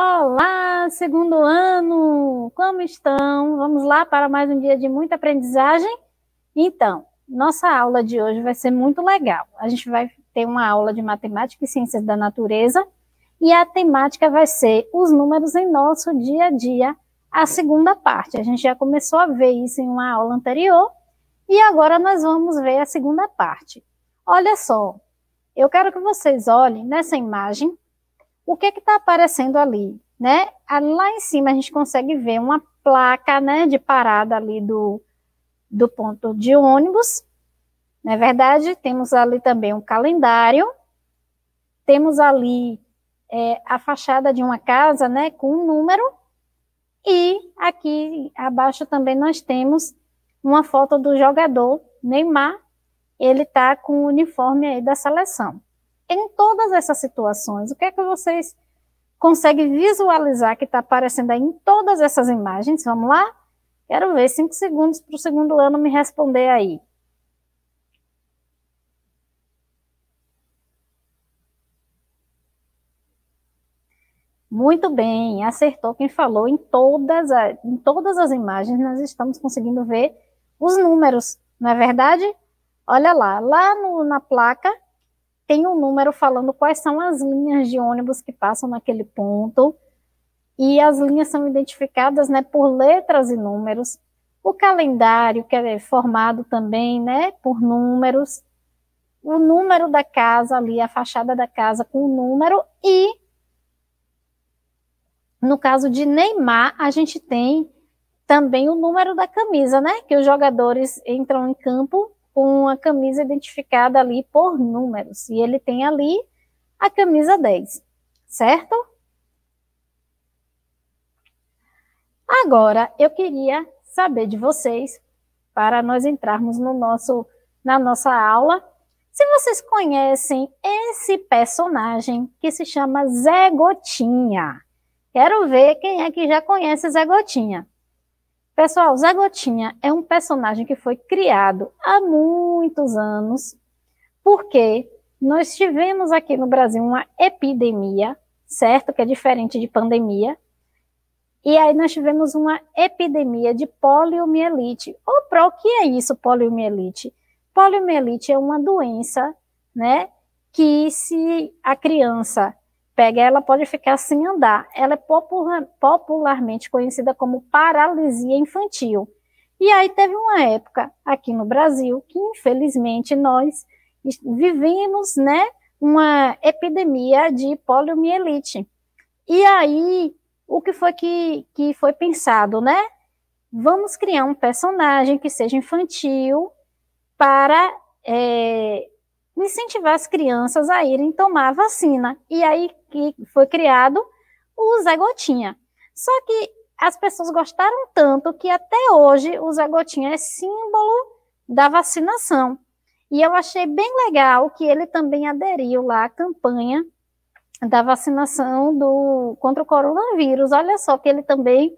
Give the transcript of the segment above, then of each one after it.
Olá, segundo ano! Como estão? Vamos lá para mais um dia de muita aprendizagem? Então, nossa aula de hoje vai ser muito legal. A gente vai ter uma aula de matemática e ciências da natureza e a temática vai ser os números em nosso dia a dia, a segunda parte. A gente já começou a ver isso em uma aula anterior e agora nós vamos ver a segunda parte. Olha só, eu quero que vocês olhem nessa imagem o que é que está aparecendo ali, né? Ah, lá em cima a gente consegue ver uma placa, né, de parada ali do, do ponto de ônibus, não é verdade? Temos ali também um calendário, temos ali é, a fachada de uma casa, né, com um número, e aqui abaixo também nós temos uma foto do jogador Neymar, ele está com o uniforme aí da seleção em todas essas situações? O que é que vocês conseguem visualizar que está aparecendo aí em todas essas imagens? Vamos lá? Quero ver cinco segundos para o segundo ano me responder aí. Muito bem, acertou quem falou em todas, a, em todas as imagens, nós estamos conseguindo ver os números, não é verdade? Olha lá, lá no, na placa tem um número falando quais são as linhas de ônibus que passam naquele ponto, e as linhas são identificadas né, por letras e números. O calendário, que é formado também né, por números, o número da casa ali, a fachada da casa com o número, e no caso de Neymar, a gente tem também o número da camisa, né? Que os jogadores entram em campo com a camisa identificada ali por números. E ele tem ali a camisa 10, certo? Agora, eu queria saber de vocês, para nós entrarmos no nosso, na nossa aula, se vocês conhecem esse personagem que se chama Zé Gotinha. Quero ver quem é que já conhece Zé Gotinha. Pessoal, Zé Gotinha é um personagem que foi criado há muitos anos, porque nós tivemos aqui no Brasil uma epidemia, certo? Que é diferente de pandemia. E aí nós tivemos uma epidemia de poliomielite. o que é isso, poliomielite? Poliomielite é uma doença, né, que se a criança pega, ela pode ficar sem andar. Ela é popular, popularmente conhecida como paralisia infantil. E aí teve uma época aqui no Brasil que, infelizmente, nós vivemos, né, uma epidemia de poliomielite. E aí, o que foi que, que foi pensado, né? Vamos criar um personagem que seja infantil para é, incentivar as crianças a irem tomar a vacina. E aí que foi criado o Zé Gotinha. Só que as pessoas gostaram tanto que até hoje o Zé Gotinha é símbolo da vacinação. E eu achei bem legal que ele também aderiu lá à campanha da vacinação do contra o coronavírus. Olha só que ele também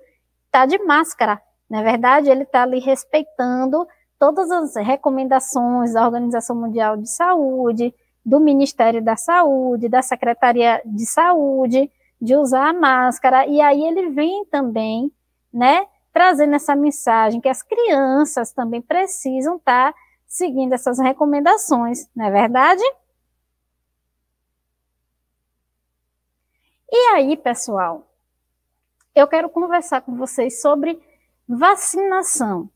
está de máscara. Na é verdade, ele está ali respeitando todas as recomendações da Organização Mundial de Saúde, do Ministério da Saúde, da Secretaria de Saúde, de usar a máscara. E aí ele vem também, né, trazendo essa mensagem que as crianças também precisam estar tá seguindo essas recomendações, não é verdade? E aí, pessoal, eu quero conversar com vocês sobre vacinação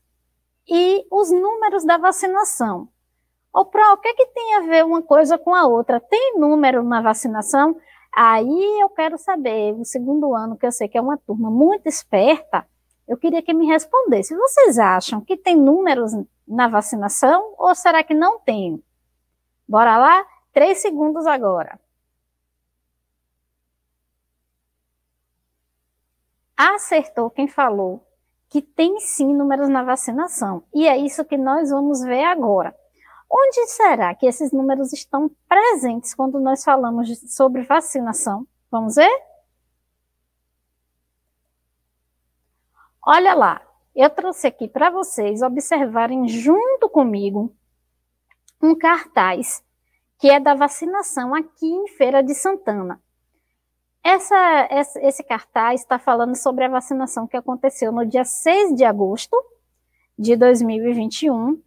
e os números da vacinação. O Pro, o que, é que tem a ver uma coisa com a outra? Tem número na vacinação? Aí eu quero saber, no segundo ano, que eu sei que é uma turma muito esperta, eu queria que me respondesse. Vocês acham que tem números na vacinação ou será que não tem? Bora lá? Três segundos agora. Acertou quem falou que tem sim números na vacinação. E é isso que nós vamos ver agora. Onde será que esses números estão presentes quando nós falamos sobre vacinação? Vamos ver? Olha lá, eu trouxe aqui para vocês observarem junto comigo um cartaz que é da vacinação aqui em Feira de Santana. Essa, essa, esse cartaz está falando sobre a vacinação que aconteceu no dia 6 de agosto de 2021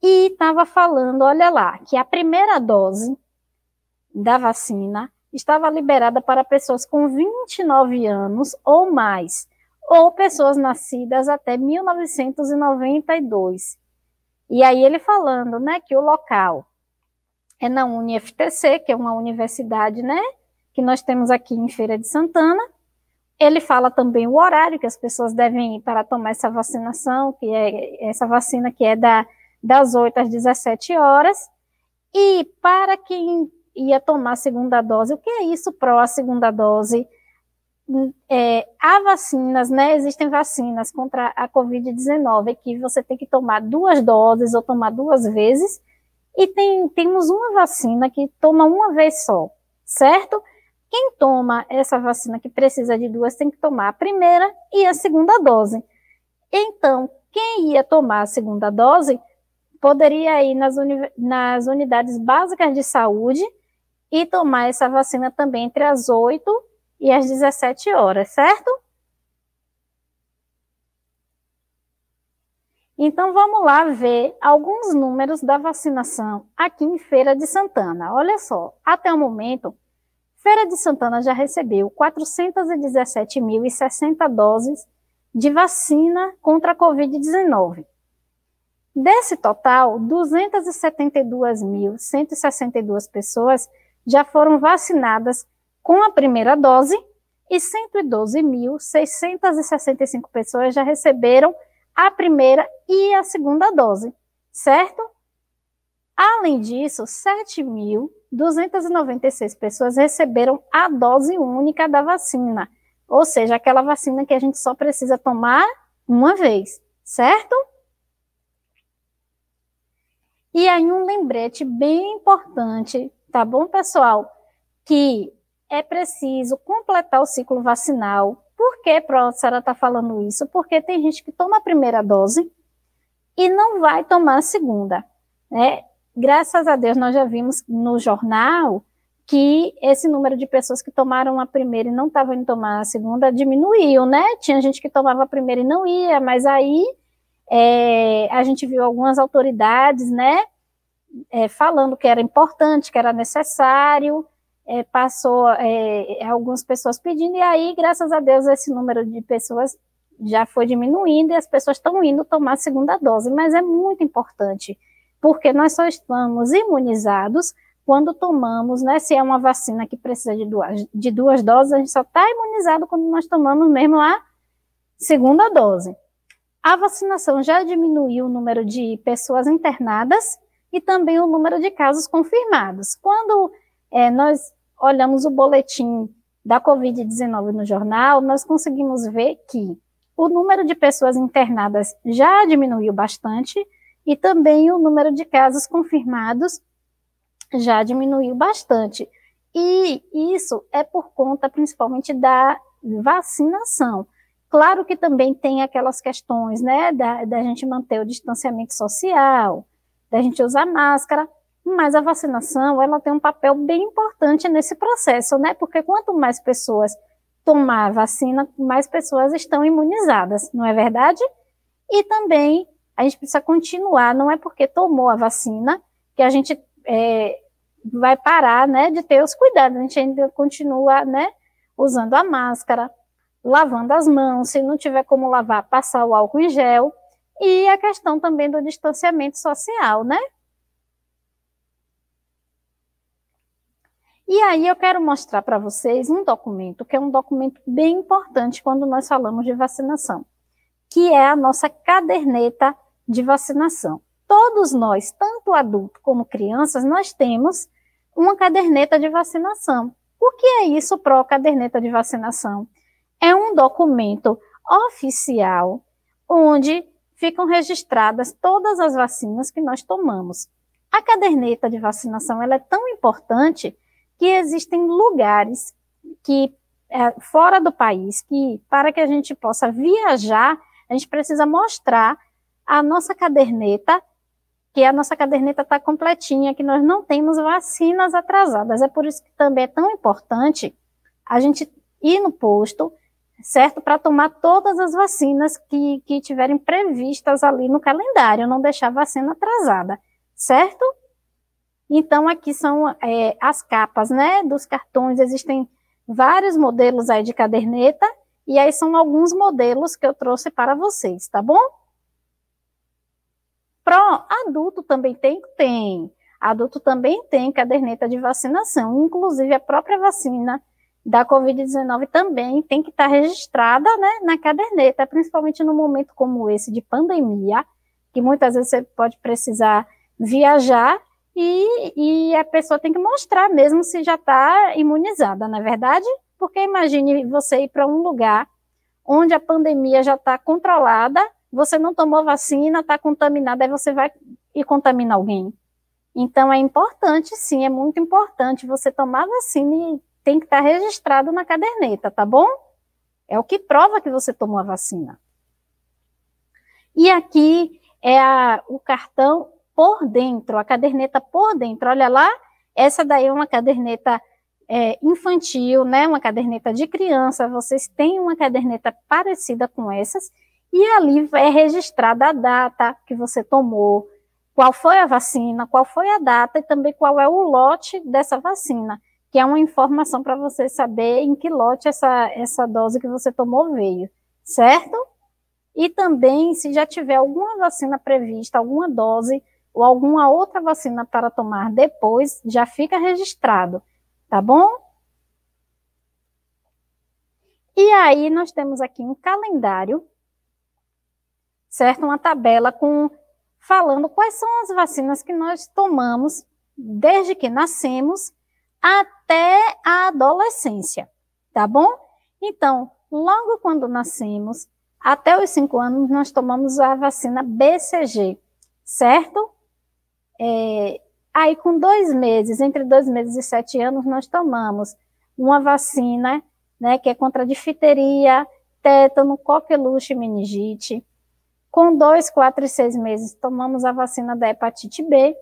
e estava falando, olha lá, que a primeira dose da vacina estava liberada para pessoas com 29 anos ou mais, ou pessoas nascidas até 1992. E aí ele falando, né, que o local é na UniFTC, que é uma universidade, né, que nós temos aqui em Feira de Santana. Ele fala também o horário que as pessoas devem ir para tomar essa vacinação, que é essa vacina que é da, das 8 às 17 horas. E para quem ia tomar a segunda dose, o que é isso pró a segunda dose? É, há vacinas, né? Existem vacinas contra a Covid-19 que você tem que tomar duas doses ou tomar duas vezes. E tem, temos uma vacina que toma uma vez só, certo? Quem toma essa vacina que precisa de duas tem que tomar a primeira e a segunda dose. Então, quem ia tomar a segunda dose poderia ir nas, uni nas unidades básicas de saúde e tomar essa vacina também entre as 8 e as 17 horas, certo? Então vamos lá ver alguns números da vacinação aqui em Feira de Santana. Olha só, até o momento Feira de Santana já recebeu 417.060 doses de vacina contra a Covid-19. Desse total, 272.162 pessoas já foram vacinadas com a primeira dose e 112.665 pessoas já receberam a primeira e a segunda dose, certo? Além disso, 7.296 pessoas receberam a dose única da vacina, ou seja, aquela vacina que a gente só precisa tomar uma vez, certo? E aí um lembrete bem importante, tá bom, pessoal? Que é preciso completar o ciclo vacinal. Por que, a professora está falando isso? Porque tem gente que toma a primeira dose e não vai tomar a segunda. Né? graças a Deus, nós já vimos no jornal que esse número de pessoas que tomaram a primeira e não estavam indo tomar a segunda diminuiu, né? Tinha gente que tomava a primeira e não ia, mas aí é, a gente viu algumas autoridades, né, é, falando que era importante, que era necessário, é, passou é, algumas pessoas pedindo, e aí, graças a Deus, esse número de pessoas já foi diminuindo e as pessoas estão indo tomar a segunda dose, mas é muito importante porque nós só estamos imunizados quando tomamos, né? Se é uma vacina que precisa de duas, de duas doses, a gente só está imunizado quando nós tomamos mesmo a segunda dose. A vacinação já diminuiu o número de pessoas internadas e também o número de casos confirmados. Quando é, nós olhamos o boletim da Covid-19 no jornal, nós conseguimos ver que o número de pessoas internadas já diminuiu bastante, e também o número de casos confirmados já diminuiu bastante. E isso é por conta principalmente da vacinação. Claro que também tem aquelas questões, né, da, da gente manter o distanciamento social, da gente usar máscara, mas a vacinação, ela tem um papel bem importante nesse processo, né, porque quanto mais pessoas tomar a vacina, mais pessoas estão imunizadas, não é verdade? E também a gente precisa continuar, não é porque tomou a vacina que a gente é, vai parar, né, de ter os cuidados, a gente ainda continua, né, usando a máscara, lavando as mãos, se não tiver como lavar, passar o álcool em gel, e a questão também do distanciamento social, né? E aí eu quero mostrar para vocês um documento, que é um documento bem importante quando nós falamos de vacinação, que é a nossa caderneta de vacinação. Todos nós, tanto adultos como crianças, nós temos uma caderneta de vacinação. O que é isso, pro caderneta de vacinação? É um documento oficial onde ficam registradas todas as vacinas que nós tomamos. A caderneta de vacinação ela é tão importante que existem lugares que é, fora do país que para que a gente possa viajar a gente precisa mostrar a nossa caderneta, que a nossa caderneta está completinha, que nós não temos vacinas atrasadas. É por isso que também é tão importante a gente ir no posto, certo? Para tomar todas as vacinas que, que tiverem previstas ali no calendário, não deixar vacina atrasada, certo? Então, aqui são é, as capas, né, dos cartões, existem vários modelos aí de caderneta, e aí são alguns modelos que eu trouxe para vocês, tá bom? Pro, adulto também tem? Tem. Adulto também tem caderneta de vacinação, inclusive a própria vacina da Covid-19 também tem que estar tá registrada né, na caderneta, principalmente no momento como esse de pandemia, que muitas vezes você pode precisar viajar e, e a pessoa tem que mostrar mesmo se já está imunizada, não é verdade? Porque imagine você ir para um lugar onde a pandemia já está controlada você não tomou vacina, está contaminada, aí você vai e contamina alguém. Então é importante, sim, é muito importante você tomar vacina e tem que estar registrado na caderneta, tá bom? É o que prova que você tomou a vacina. E aqui é a, o cartão por dentro, a caderneta por dentro. Olha lá, essa daí é uma caderneta é, infantil, né? Uma caderneta de criança. Vocês têm uma caderneta parecida com essas e ali é registrada a data que você tomou, qual foi a vacina, qual foi a data e também qual é o lote dessa vacina, que é uma informação para você saber em que lote essa, essa dose que você tomou veio, certo? E também, se já tiver alguma vacina prevista, alguma dose ou alguma outra vacina para tomar depois, já fica registrado, tá bom? E aí, nós temos aqui um calendário certo? Uma tabela com falando quais são as vacinas que nós tomamos desde que nascemos até a adolescência, tá bom? Então, logo quando nascemos, até os 5 anos, nós tomamos a vacina BCG, certo? É, aí, com dois meses, entre dois meses e sete anos, nós tomamos uma vacina, né, que é contra difteria, tétano, coqueluche, meningite. Com dois, quatro e seis meses, tomamos a vacina da hepatite B.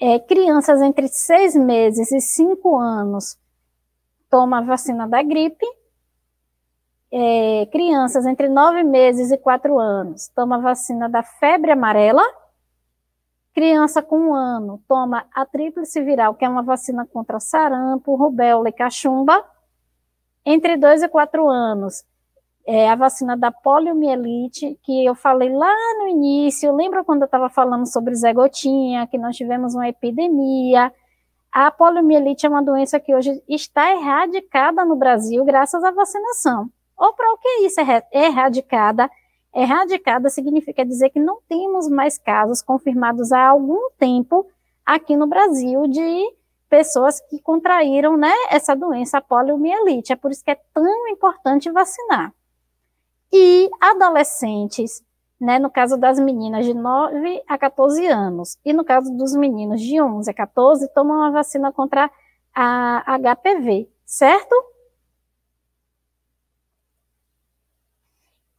É, crianças entre seis meses e cinco anos toma a vacina da gripe. É, crianças entre nove meses e quatro anos toma a vacina da febre amarela. Criança com um ano toma a tríplice viral, que é uma vacina contra sarampo, rubéola e cachumba. Entre dois e quatro anos, é, a vacina da poliomielite, que eu falei lá no início, lembra quando eu estava falando sobre Zé Gotinha, que nós tivemos uma epidemia. A poliomielite é uma doença que hoje está erradicada no Brasil graças à vacinação. Ou para o que é isso é erradicada? Erradicada significa dizer que não temos mais casos confirmados há algum tempo aqui no Brasil de pessoas que contraíram né, essa doença, a poliomielite. É por isso que é tão importante vacinar e adolescentes, né, no caso das meninas de 9 a 14 anos, e no caso dos meninos de 11 a 14, tomam a vacina contra a HPV, certo?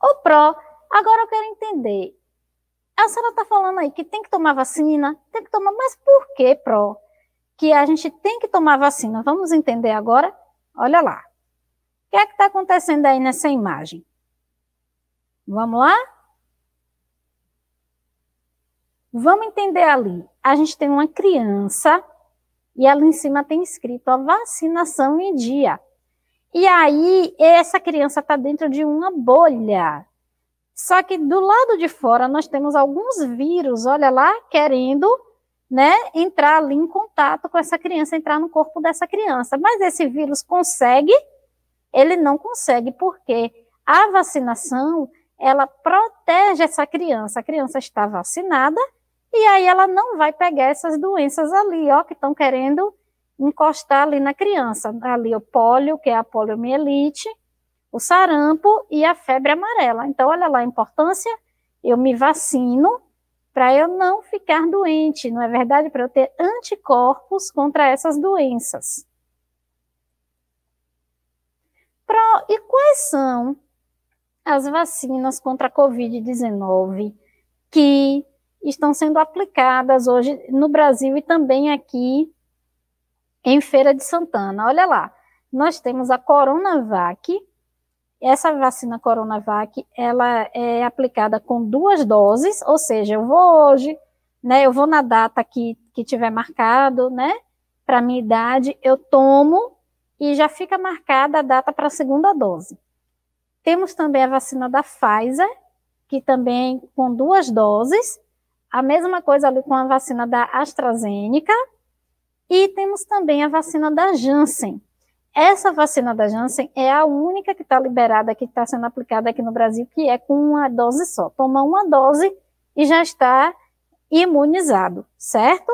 O PRO, agora eu quero entender, a senhora está falando aí que tem que tomar vacina, tem que tomar, mas por que, PRO? Que a gente tem que tomar vacina, vamos entender agora? Olha lá, o que é que está acontecendo aí nessa imagem? Vamos lá? Vamos entender ali. A gente tem uma criança e ali em cima tem escrito a vacinação em dia. E aí, essa criança está dentro de uma bolha. Só que do lado de fora nós temos alguns vírus, olha lá, querendo né, entrar ali em contato com essa criança, entrar no corpo dessa criança. Mas esse vírus consegue? Ele não consegue, porque a vacinação ela protege essa criança. A criança está vacinada e aí ela não vai pegar essas doenças ali, ó, que estão querendo encostar ali na criança. Ali o pólio, que é a poliomielite, o sarampo e a febre amarela. Então, olha lá a importância, eu me vacino para eu não ficar doente, não é verdade? Para eu ter anticorpos contra essas doenças. Pro, e quais são as vacinas contra a Covid-19 que estão sendo aplicadas hoje no Brasil e também aqui em Feira de Santana. Olha lá, nós temos a Coronavac. Essa vacina Coronavac, ela é aplicada com duas doses, ou seja, eu vou hoje, né, eu vou na data que, que tiver marcado, né, para minha idade, eu tomo e já fica marcada a data para a segunda dose. Temos também a vacina da Pfizer, que também com duas doses, a mesma coisa ali com a vacina da AstraZeneca, e temos também a vacina da Janssen. Essa vacina da Janssen é a única que está liberada, que está sendo aplicada aqui no Brasil, que é com uma dose só. Toma uma dose e já está imunizado, certo?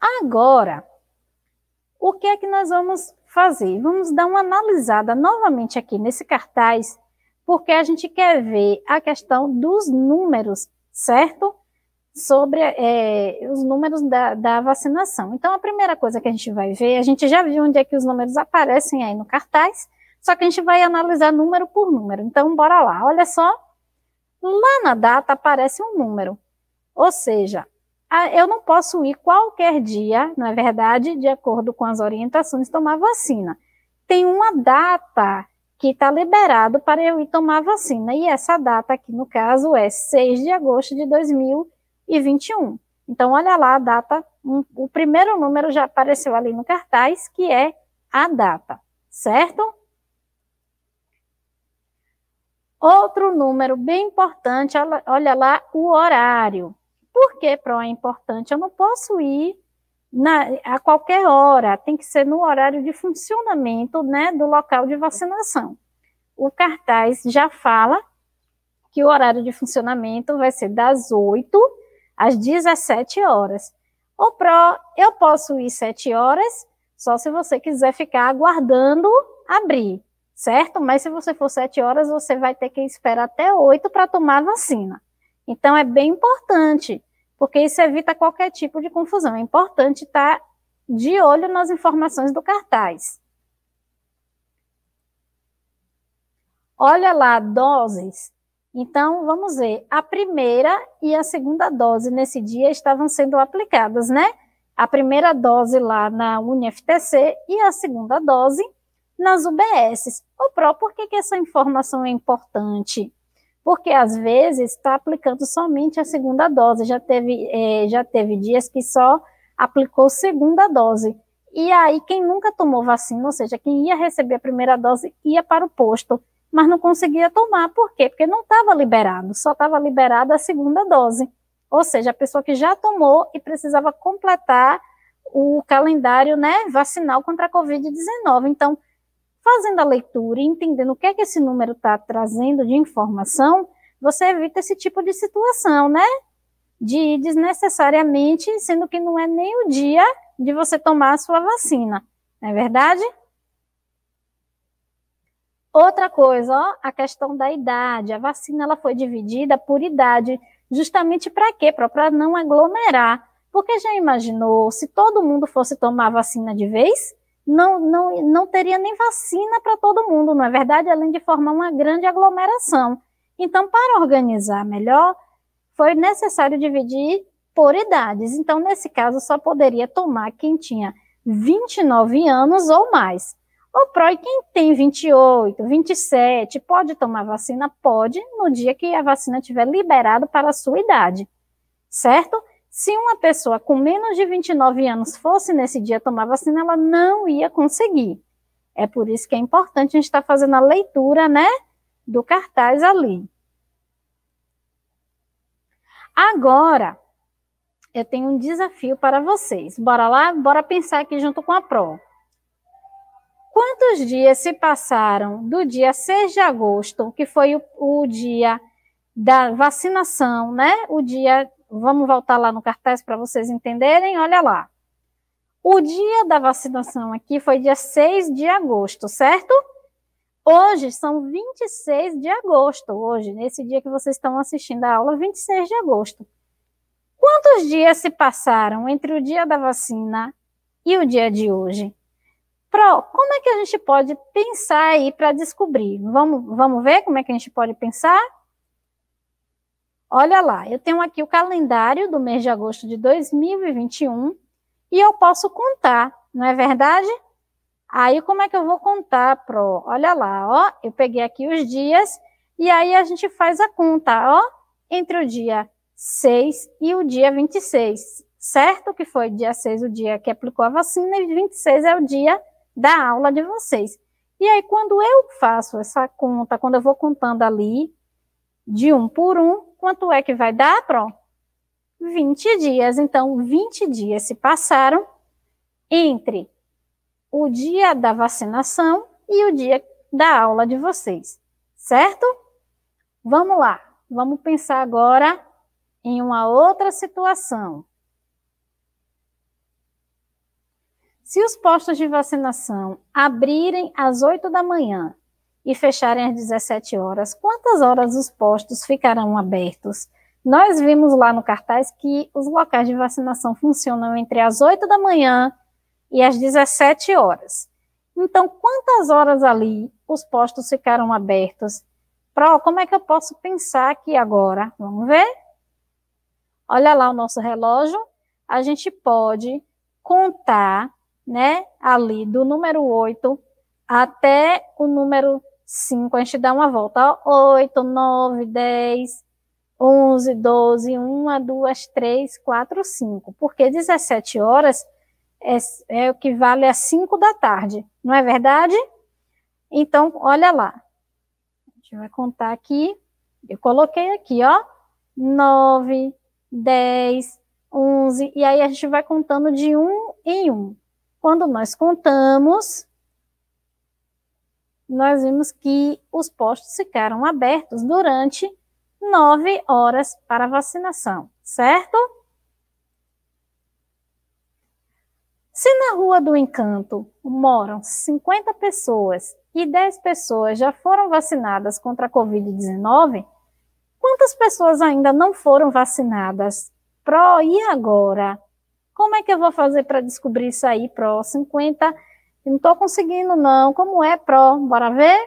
Agora, o que é que nós vamos fazer. Vamos dar uma analisada novamente aqui nesse cartaz, porque a gente quer ver a questão dos números, certo? Sobre é, os números da, da vacinação. Então, a primeira coisa que a gente vai ver, a gente já viu onde é que os números aparecem aí no cartaz, só que a gente vai analisar número por número. Então, bora lá. Olha só, lá na data aparece um número. Ou seja, ah, eu não posso ir qualquer dia, não é verdade, de acordo com as orientações, tomar vacina. Tem uma data que está liberado para eu ir tomar vacina, e essa data aqui, no caso, é 6 de agosto de 2021. Então, olha lá a data, um, o primeiro número já apareceu ali no cartaz, que é a data, certo? Outro número bem importante, olha lá o horário. Por que PRO é importante? Eu não posso ir na, a qualquer hora, tem que ser no horário de funcionamento né, do local de vacinação. O cartaz já fala que o horário de funcionamento vai ser das 8 às 17 horas. O PRO, eu posso ir 7 horas, só se você quiser ficar aguardando abrir, certo? Mas se você for 7 horas, você vai ter que esperar até 8 para tomar a vacina. Então, é bem importante porque isso evita qualquer tipo de confusão. É importante estar de olho nas informações do cartaz. Olha lá, doses. Então, vamos ver. A primeira e a segunda dose nesse dia estavam sendo aplicadas, né? A primeira dose lá na UniFTC e a segunda dose nas UBSs. O PRO, por que, que essa informação é importante? porque às vezes está aplicando somente a segunda dose, já teve, é, já teve dias que só aplicou segunda dose. E aí, quem nunca tomou vacina, ou seja, quem ia receber a primeira dose, ia para o posto, mas não conseguia tomar. Por quê? Porque não estava liberado, só estava liberada a segunda dose. Ou seja, a pessoa que já tomou e precisava completar o calendário né, vacinal contra a Covid-19. Então, fazendo a leitura e entendendo o que é que esse número está trazendo de informação, você evita esse tipo de situação, né? De ir desnecessariamente, sendo que não é nem o dia de você tomar a sua vacina, não é verdade? Outra coisa, ó, a questão da idade. A vacina ela foi dividida por idade, justamente para quê? Para não aglomerar. Porque já imaginou se todo mundo fosse tomar vacina de vez? não, não, não teria nem vacina para todo mundo, não é verdade? Além de formar uma grande aglomeração. Então, para organizar melhor, foi necessário dividir por idades. Então, nesse caso, só poderia tomar quem tinha 29 anos ou mais. O PROI, quem tem 28, 27, pode tomar vacina? Pode, no dia que a vacina estiver liberada para a sua idade, certo? Se uma pessoa com menos de 29 anos fosse nesse dia tomar vacina, ela não ia conseguir. É por isso que é importante a gente estar tá fazendo a leitura, né, do cartaz ali. Agora, eu tenho um desafio para vocês. Bora lá, bora pensar aqui junto com a Pro. Quantos dias se passaram do dia 6 de agosto, que foi o, o dia da vacinação, né? O dia Vamos voltar lá no cartaz para vocês entenderem. Olha lá. O dia da vacinação aqui foi dia 6 de agosto, certo? Hoje são 26 de agosto, hoje, nesse dia que vocês estão assistindo a aula, 26 de agosto. Quantos dias se passaram entre o dia da vacina e o dia de hoje? Pro, como é que a gente pode pensar aí para descobrir? Vamos, vamos ver como é que a gente pode pensar? Olha lá, eu tenho aqui o calendário do mês de agosto de 2021 e eu posso contar, não é verdade? Aí como é que eu vou contar, Pro? Olha lá, ó, eu peguei aqui os dias e aí a gente faz a conta, ó, entre o dia 6 e o dia 26, certo? Que foi dia 6 o dia que aplicou a vacina e 26 é o dia da aula de vocês. E aí quando eu faço essa conta, quando eu vou contando ali de um por um, quanto é que vai dar, pronto? 20 dias. Então, 20 dias se passaram entre o dia da vacinação e o dia da aula de vocês, certo? Vamos lá, vamos pensar agora em uma outra situação. Se os postos de vacinação abrirem às 8 da manhã e fecharem às 17 horas, quantas horas os postos ficarão abertos? Nós vimos lá no cartaz que os locais de vacinação funcionam entre as 8 da manhã e as 17 horas. Então, quantas horas ali os postos ficaram abertos? Pro, como é que eu posso pensar aqui agora? Vamos ver? Olha lá o nosso relógio. A gente pode contar, né, ali do número 8 até o número 5, a gente dá uma volta. 8, 9, 10, 11, 12, 1, 2, 3, 4, 5. Porque 17 horas é, é o que vale a 5 da tarde, não é verdade? Então, olha lá. A gente vai contar aqui. Eu coloquei aqui, ó. 9, 10, 11. E aí a gente vai contando de um em um. Quando nós contamos, nós vimos que os postos ficaram abertos durante nove horas para vacinação, certo? Se na Rua do Encanto moram 50 pessoas e 10 pessoas já foram vacinadas contra a Covid-19, quantas pessoas ainda não foram vacinadas? Pro, e agora? Como é que eu vou fazer para descobrir isso aí, Pro? 50 não estou conseguindo, não. Como é pró? Bora ver?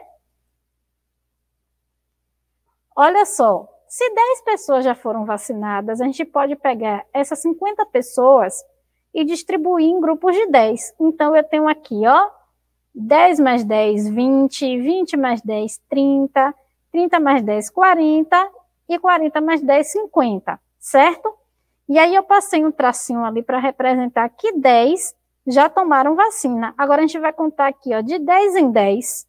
Olha só, se 10 pessoas já foram vacinadas, a gente pode pegar essas 50 pessoas e distribuir em grupos de 10. Então, eu tenho aqui, ó, 10 mais 10, 20, 20 mais 10, 30, 30 mais 10, 40 e 40 mais 10, 50, certo? E aí eu passei um tracinho ali para representar que 10 já tomaram vacina. Agora a gente vai contar aqui, ó, de 10 em 10,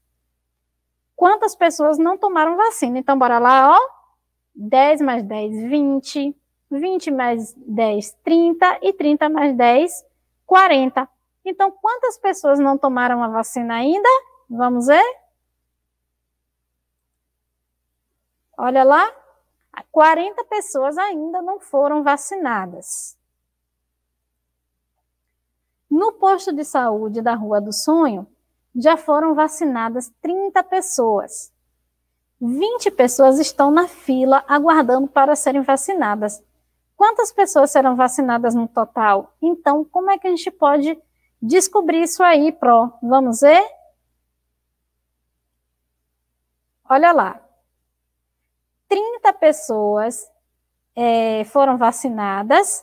quantas pessoas não tomaram vacina. Então, bora lá, ó. 10 mais 10, 20. 20 mais 10, 30. E 30 mais 10, 40. Então, quantas pessoas não tomaram a vacina ainda? Vamos ver? Olha lá. 40 pessoas ainda não foram vacinadas. No posto de saúde da Rua do Sonho, já foram vacinadas 30 pessoas. 20 pessoas estão na fila aguardando para serem vacinadas. Quantas pessoas serão vacinadas no total? Então, como é que a gente pode descobrir isso aí, Pro? Vamos ver? Olha lá. 30 pessoas é, foram vacinadas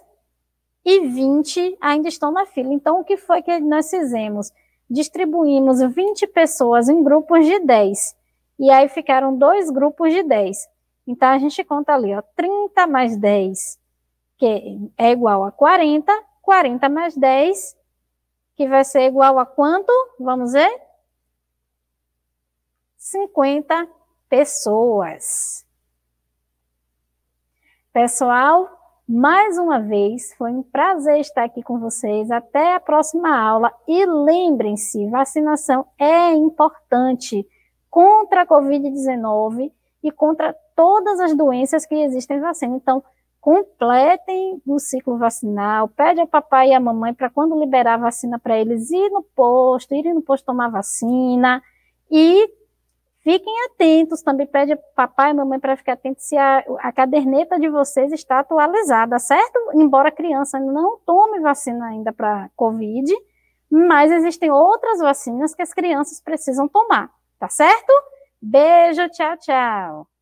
e 20 ainda estão na fila. Então, o que foi que nós fizemos? Distribuímos 20 pessoas em grupos de 10. E aí ficaram dois grupos de 10. Então, a gente conta ali, ó, 30 mais 10, que é igual a 40. 40 mais 10, que vai ser igual a quanto? Vamos ver? 50 pessoas. Pessoal, mais uma vez, foi um prazer estar aqui com vocês. Até a próxima aula. E lembrem-se: vacinação é importante contra a Covid-19 e contra todas as doenças que existem vacina. Então, completem o ciclo vacinal, pede ao papai e à mamãe para quando liberar a vacina para eles ir no posto, irem no posto tomar vacina e Fiquem atentos, também pede papai e mamãe para ficar atentos se a, a, caderneta de vocês está atualizada, certo? Embora a criança não tome vacina ainda para Covid, mas existem outras vacinas que as crianças precisam tomar, tá certo? Beijo, tchau, tchau.